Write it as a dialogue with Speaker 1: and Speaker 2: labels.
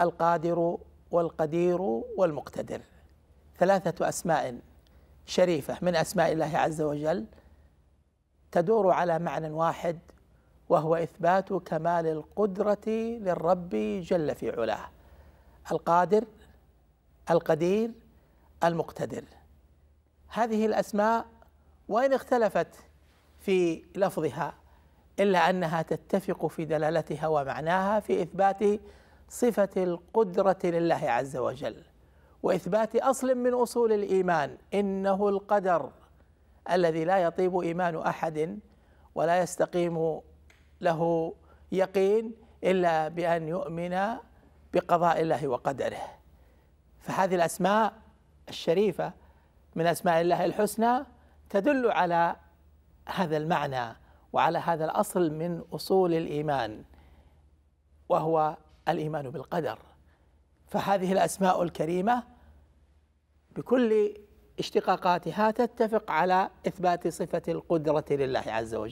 Speaker 1: القادر والقدير والمقتدر ثلاثة أسماء شريفة من أسماء الله عز وجل تدور على معنى واحد وهو إثبات كمال القدرة للرب جل في علاه القادر القدير المقتدر هذه الأسماء وإن اختلفت في لفظها إلا أنها تتفق في دلالتها ومعناها في إثبات صفة القدرة لله عز وجل وإثبات أصل من أصول الإيمان إنه القدر الذي لا يطيب إيمان أحد ولا يستقيم له يقين إلا بأن يؤمن بقضاء الله وقدره فهذه الأسماء الشريفة من أسماء الله الحسنى تدل على هذا المعنى وعلى هذا الأصل من أصول الإيمان وهو الايمان بالقدر فهذه الاسماء الكريمه بكل اشتقاقاتها تتفق على اثبات صفه القدره لله عز وجل